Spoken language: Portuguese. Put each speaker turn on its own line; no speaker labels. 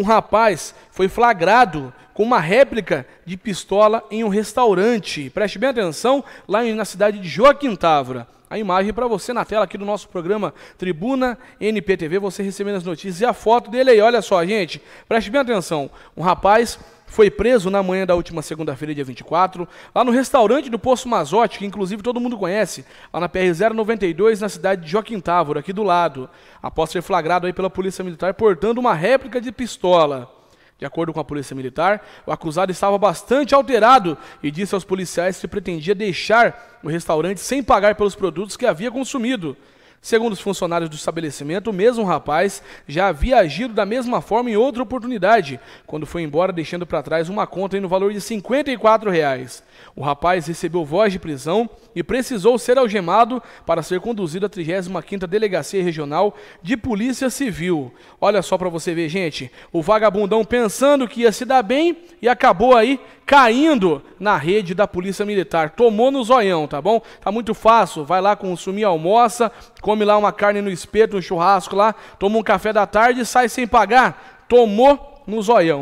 um rapaz foi flagrado com uma réplica de pistola em um restaurante. Preste bem atenção, lá na cidade de Joaquintávora. A imagem para você na tela aqui do nosso programa Tribuna NPTV, você recebendo as notícias e a foto dele aí. Olha só, gente, preste bem atenção. Um rapaz foi preso na manhã da última segunda-feira, dia 24, lá no restaurante do Poço Mazote, que inclusive todo mundo conhece, lá na PR-092, na cidade de Joaquim Távora, aqui do lado, após ser flagrado aí pela Polícia Militar portando uma réplica de pistola. De acordo com a Polícia Militar, o acusado estava bastante alterado e disse aos policiais que pretendia deixar o restaurante sem pagar pelos produtos que havia consumido. Segundo os funcionários do estabelecimento, o mesmo rapaz já havia agido da mesma forma em outra oportunidade, quando foi embora deixando para trás uma conta no valor de R$ 54. Reais. O rapaz recebeu voz de prisão e precisou ser algemado para ser conduzido à 35ª Delegacia Regional de Polícia Civil. Olha só para você ver, gente, o vagabundão pensando que ia se dar bem e acabou aí caindo na rede da Polícia Militar. Tomou no zoião, tá bom? Tá muito fácil. Vai lá consumir, almoça, come lá uma carne no espeto, um churrasco lá, toma um café da tarde e sai sem pagar. Tomou no zoião.